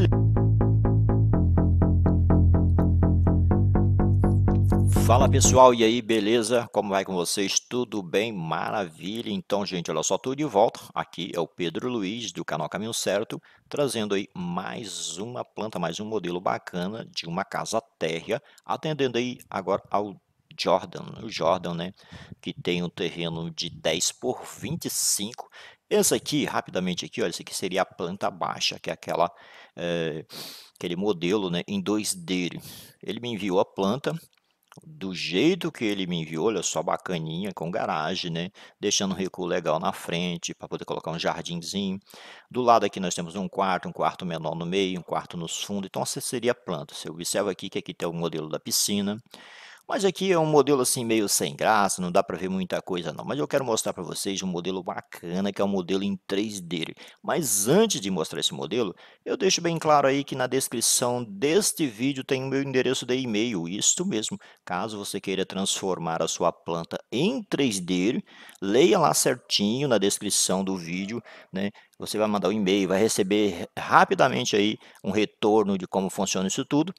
dele. Fala pessoal, e aí, beleza? Como vai com vocês? Tudo bem? Maravilha! Então, gente, olha só, tudo de volta. Aqui é o Pedro Luiz do canal Caminho Certo, trazendo aí mais uma planta, mais um modelo bacana de uma casa térrea, atendendo aí agora ao Jordan, o Jordan, né, que tem um terreno de 10 por 25 essa aqui, rapidamente aqui, olha, essa aqui seria a planta baixa, que é aquela, é, aquele modelo né, em 2D. Ele me enviou a planta do jeito que ele me enviou, olha só, bacaninha, com garagem, né? Deixando um recuo legal na frente, para poder colocar um jardinzinho. Do lado aqui nós temos um quarto, um quarto menor no meio, um quarto nos fundos. Então, essa seria a planta. Você observa aqui que aqui tem o modelo da piscina. Mas aqui é um modelo assim meio sem graça, não dá para ver muita coisa não. Mas eu quero mostrar para vocês um modelo bacana, que é um modelo em 3D. Mas antes de mostrar esse modelo, eu deixo bem claro aí que na descrição deste vídeo tem o meu endereço de e-mail, isso mesmo. Caso você queira transformar a sua planta em 3D, leia lá certinho na descrição do vídeo, né? Você vai mandar um e-mail, vai receber rapidamente aí um retorno de como funciona isso tudo.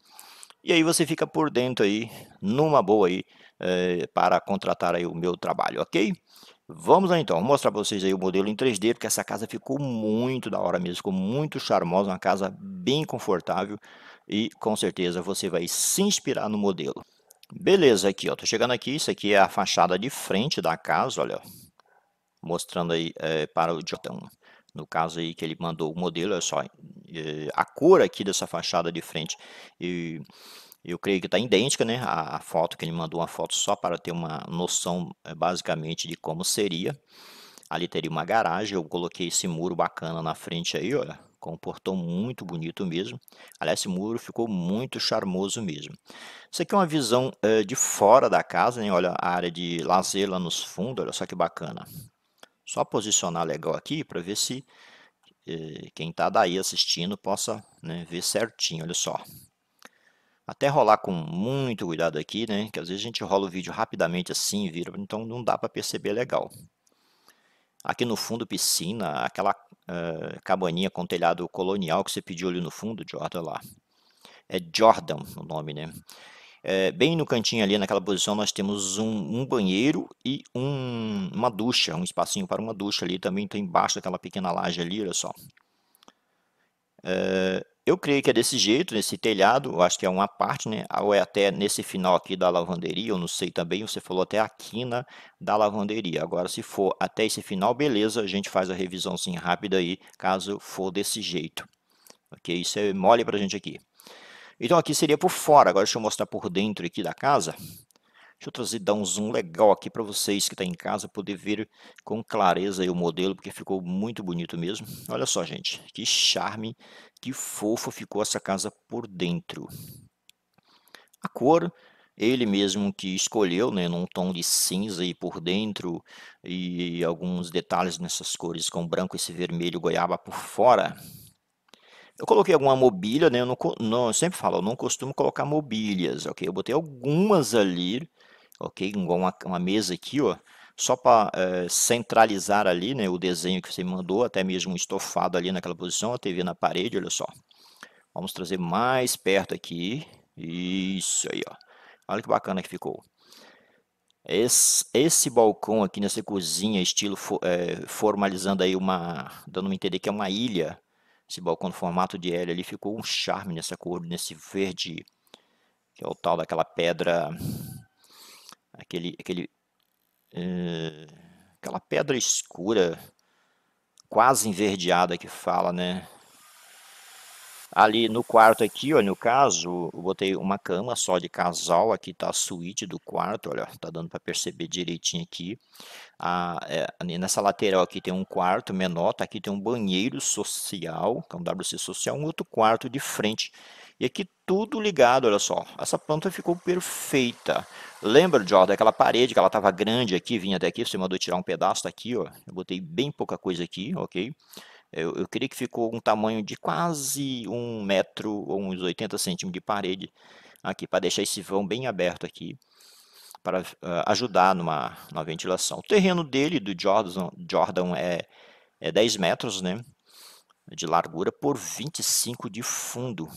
E aí você fica por dentro aí, numa boa aí, é, para contratar aí o meu trabalho, ok? Vamos lá então, vou mostrar para vocês aí o modelo em 3D, porque essa casa ficou muito da hora mesmo, ficou muito charmosa, uma casa bem confortável e com certeza você vai se inspirar no modelo. Beleza, aqui ó, tô chegando aqui, isso aqui é a fachada de frente da casa, olha, mostrando aí é, para o Jotão no caso aí que ele mandou o modelo, é só eh, a cor aqui dessa fachada de frente, e eu creio que está idêntica, né? A, a, foto que ele mandou, uma foto só para ter uma noção eh, basicamente de como seria. Ali teria uma garagem, eu coloquei esse muro bacana na frente aí, olha, com um portão muito bonito mesmo. Aliás, esse muro ficou muito charmoso mesmo. Isso aqui é uma visão é, de fora da casa, né? Olha a área de lazer lá nos fundos, olha só que bacana. Só posicionar legal aqui para ver se eh, quem está daí assistindo possa né, ver certinho, olha só. Até rolar com muito cuidado aqui, né? Que às vezes a gente rola o vídeo rapidamente assim, vira, então não dá para perceber legal. Aqui no fundo, piscina, aquela uh, cabaninha com telhado colonial que você pediu ali no fundo, Jordan, lá. É Jordan o nome, né? É, bem no cantinho ali, naquela posição, nós temos um, um banheiro e um, uma ducha, um espacinho para uma ducha ali. Também embaixo daquela pequena laje ali, olha só. É, eu creio que é desse jeito, nesse telhado, eu acho que é uma parte, né? Ou é até nesse final aqui da lavanderia, eu não sei também, você falou até a quina da lavanderia. Agora, se for até esse final, beleza, a gente faz a revisão sim rápida aí, caso for desse jeito. Ok? Isso é mole para a gente aqui. Então aqui seria por fora. Agora deixa eu mostrar por dentro aqui da casa. Deixa eu trazer, dar um zoom legal aqui para vocês que estão tá em casa poder ver com clareza o modelo, porque ficou muito bonito mesmo. Olha só, gente, que charme, que fofo ficou essa casa por dentro. A cor, ele mesmo que escolheu, né, num tom de cinza aí por dentro e alguns detalhes nessas cores com branco, esse vermelho goiaba por fora. Eu coloquei alguma mobília, né? Eu, não, não eu sempre falo, eu não costumo colocar mobílias, ok? Eu botei algumas ali, ok? Uma, uma mesa aqui, ó, só para é, eh, centralizar ali, né? O desenho que você me mandou, até mesmo estofado ali naquela posição, a TV na parede, olha só. Vamos trazer mais perto aqui. Isso aí, ó. Olha que bacana que ficou. Esse, esse balcão aqui nessa cozinha, estilo é, formalizando aí uma, dando a entender que é uma ilha, esse balcão no formato de L ali ficou um charme nessa cor, nesse verde, que é o tal daquela pedra, aquele, aquele, eh, aquela pedra escura, quase enverdeada que fala, né? Ali no quarto aqui, olha, no caso, eu botei uma cama só de casal, aqui tá a suíte do quarto, olha, tá dando para perceber direitinho aqui. Ah, é, nessa lateral aqui tem um quarto menor, tá aqui tem um banheiro social, que é um WC social, um outro quarto de frente. E aqui tudo ligado, olha só. Essa planta ficou perfeita. Lembra, Jordan, daquela parede que ela estava grande aqui, vinha até aqui, você mandou tirar um pedaço, aqui, ó. Eu botei bem pouca coisa aqui, ok? Eu, eu queria que ficou um tamanho de quase um metro uns 80 centímetros de parede aqui para deixar esse vão bem aberto aqui para uh, ah, ajudar numa, numa ventilação. O terreno dele, do Jordan, Jordan é, é 10 metros né, de largura por 25 de fundo,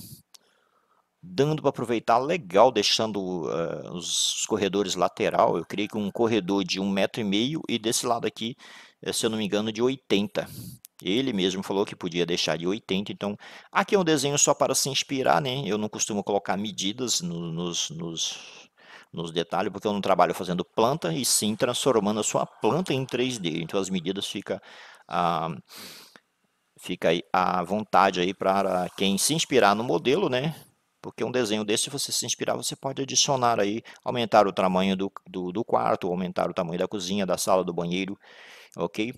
dando para aproveitar legal, deixando uh, os corredores lateral. Eu que um corredor de um metro e, meio, e desse lado aqui, eh, se eu não me engano, de 80 ele mesmo falou que podia deixar de 80, então aqui é um desenho só para se inspirar, né? Eu não costumo colocar medidas no, nos, nos, nos detalhes, porque eu não trabalho fazendo planta, e sim transformando a sua planta em 3D. Então as medidas ficam... Ah, fica à vontade aí para quem se inspirar no modelo, né? Porque um desenho desse, se você se inspirar, você pode adicionar aí, aumentar o tamanho do, do, do quarto, aumentar o tamanho da cozinha, da sala, do banheiro, ok?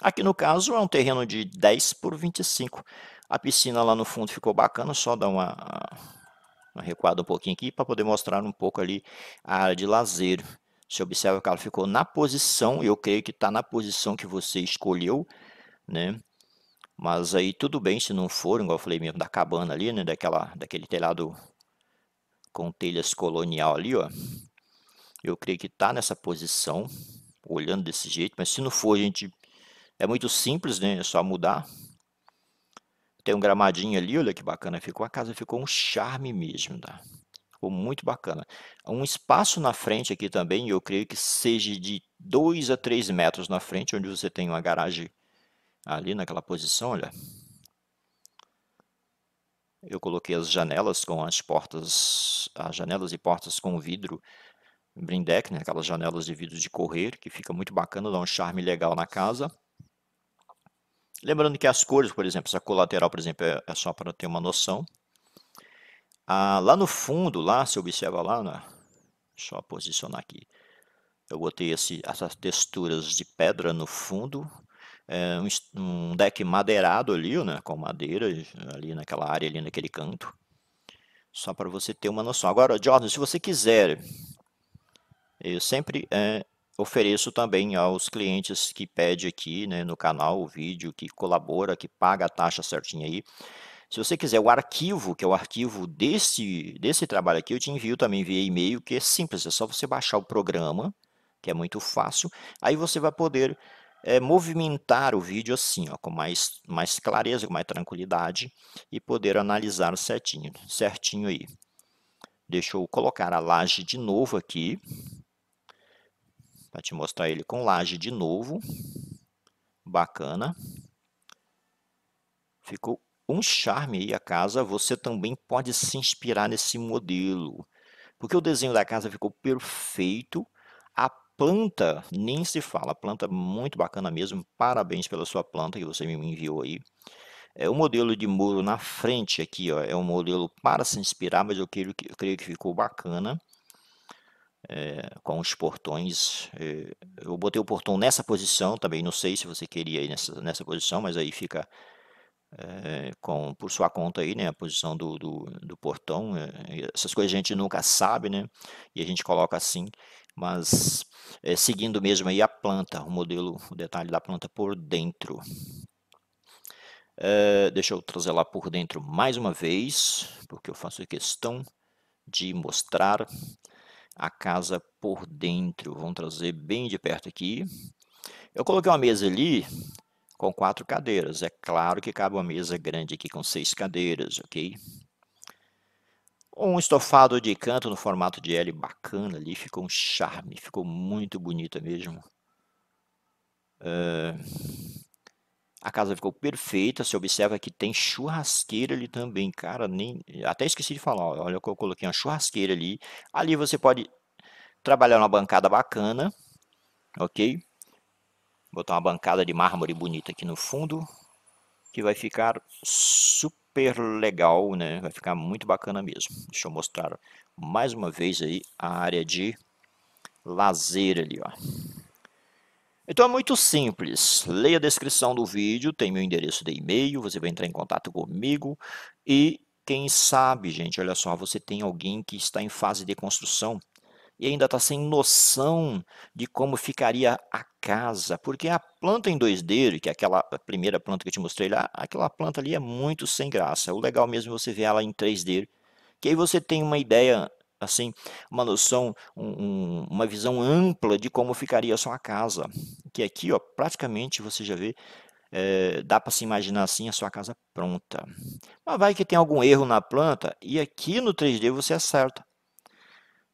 Aqui no caso é um terreno de 10 por 25. A piscina lá no fundo ficou bacana, só dá uma, uma recuada um pouquinho aqui para poder mostrar um pouco ali a área de lazer. Você observa que ela ficou na posição, eu creio que está na posição que você escolheu, né? Mas aí tudo bem se não for, igual eu falei mesmo, da cabana ali, né? Daquela, daquele telhado com telhas colonial ali, ó. Eu creio que está nessa posição, olhando desse jeito, mas se não for, a gente é muito simples, né? É só mudar. Tem um gramadinho ali, olha que bacana ficou. A casa ficou um charme mesmo, tá? Ficou muito bacana. Um espaço na frente aqui também, eu creio que seja de 2 a 3 metros na frente, onde você tem uma garagem ali naquela posição, olha. Eu coloquei as janelas com as portas, as janelas e portas com vidro brindeck, né? aquelas janelas de vidro de correr, que fica muito bacana, dá um charme legal na casa. Lembrando que as cores, por exemplo, essa cor lateral, por exemplo, é, é só para ter uma noção. Ah, lá no fundo, lá, se observa lá, né? só posicionar aqui. Eu botei esse, essas texturas de pedra no fundo, é um, um, deck madeirado ali, né, com madeira ali naquela área, ali naquele canto. Só para você ter uma noção. Agora, Jordan, se você quiser, eu sempre é, ofereço também aos clientes que pede aqui né, no canal o vídeo, que colabora, que paga a taxa certinha aí. Se você quiser o arquivo, que é o arquivo desse, desse trabalho aqui, eu te envio também via e-mail, que é simples, é só você baixar o programa, que é muito fácil. Aí você vai poder é, movimentar o vídeo assim, ó, com mais, mais clareza, com mais tranquilidade, e poder analisar certinho, certinho aí. Deixa eu colocar a laje de novo aqui. Para te mostrar ele com laje de novo. Bacana. Ficou um charme aí a casa. Você também pode se inspirar nesse modelo. Porque o desenho da casa ficou perfeito. A planta, nem se fala. A planta muito bacana mesmo. Parabéns pela sua planta que você me enviou aí. É, o modelo de muro na frente aqui ó, é um modelo para se inspirar, mas eu creio que, eu creio que ficou bacana é, com os portões. É, eu botei o portão nessa posição também, não sei se você queria ir nessa, nessa posição, mas aí fica é, com, por sua conta aí, né, a posição do, do, do portão, é, essas coisas a gente nunca sabe, né, e a gente coloca assim, mas é, seguindo mesmo aí a planta, o modelo, o detalhe da planta por dentro. deixa eu trazer lá por dentro mais uma vez, porque eu faço questão de mostrar a casa por dentro. Vamos trazer bem de perto aqui. Eu coloquei uma mesa ali com quatro cadeiras. É claro que cabe uma mesa grande aqui com seis cadeiras, ok? Um estofado de canto no formato de L bacana ali, ficou um charme, ficou muito bonita mesmo. A casa ficou perfeita, você observa que tem churrasqueira ali também, cara, nem até esqueci de falar, olha que eu coloquei uma churrasqueira ali. Ali você pode trabalhar uma bancada bacana, ok? Botar uma bancada de mármore bonita aqui no fundo, que vai ficar super legal, né? Vai ficar muito bacana mesmo. Deixa eu mostrar mais uma vez aí a área de lazer ali, ó. Então é muito simples. Leia a descrição do vídeo, tem meu endereço de e-mail, você vai entrar em contato comigo e quem sabe, gente, olha só, você tem alguém que está em fase de construção e ainda está sem noção de como ficaria a casa, porque a planta em 2D, que é aquela primeira planta que eu te mostrei lá, aquela planta ali é muito sem graça. O legal mesmo é você ver ela em 3D, que aí você tem uma ideia assim, uma noção, um, uma visão ampla de como ficaria a sua casa. Que aqui, ó, praticamente você já vê, é, dá para se imaginar assim a sua casa pronta. Mas vai que tem algum erro na planta e aqui no 3D você acerta.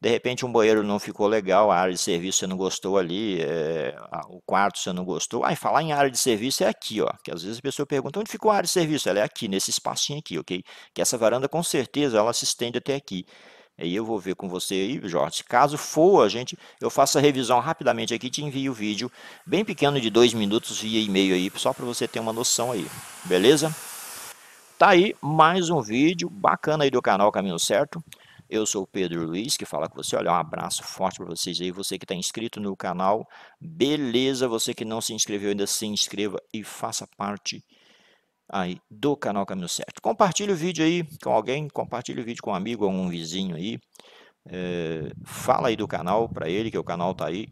De repente um banheiro não ficou legal, a área de serviço você não gostou ali, é, o quarto você não gostou. Aí ah, falar em área de serviço é aqui, ó. Que às vezes a pessoa pergunta onde ficou a área de serviço. Ela é aqui, nesse espacinho aqui, ok? Que essa varanda com certeza ela se estende até aqui. Aí eu vou ver com você aí, Jorge. Caso for, a gente, eu faço a revisão rapidamente aqui, te envio o vídeo bem pequeno de dois minutos via e-mail aí, só para você ter uma noção aí, beleza? Tá aí mais um vídeo bacana aí do canal Caminho Certo. Eu sou o Pedro Luiz, que fala com você. Olha, um abraço forte para vocês aí. Você que está inscrito no canal, beleza. Você que não se inscreveu ainda, se inscreva e faça parte aí do canal Caminho Certo. Compartilhe o vídeo aí com alguém, compartilhe o vídeo com um amigo, um vizinho aí. É, fala aí do canal para ele, que o canal tá aí.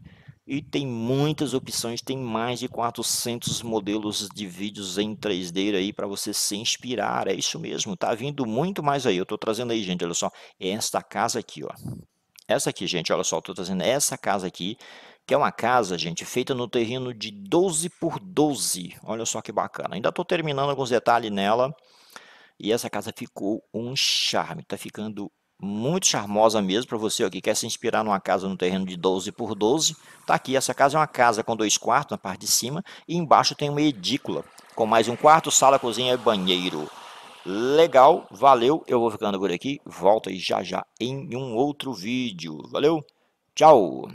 E tem muitas opções, tem mais de 400 modelos de vídeos em 3D aí para você se inspirar. É isso mesmo, tá vindo muito mais aí. Eu tô trazendo aí, gente, olha só, esta casa aqui, ó. Essa aqui, gente, olha só, tô trazendo essa casa aqui que é uma casa, gente, feita no terreno de 12 por 12. Olha só que bacana. Ainda estou terminando alguns detalhes nela. E essa casa ficou um charme. Está ficando muito charmosa mesmo para você que quer se inspirar numa casa no terreno de 12 por 12. Tá aqui, essa casa é uma casa com dois quartos na parte de cima e embaixo tem uma edícula com mais um quarto, sala, cozinha e banheiro. Legal, valeu. Eu vou ficando por aqui. Volta já já em um outro vídeo. Valeu. Tchau.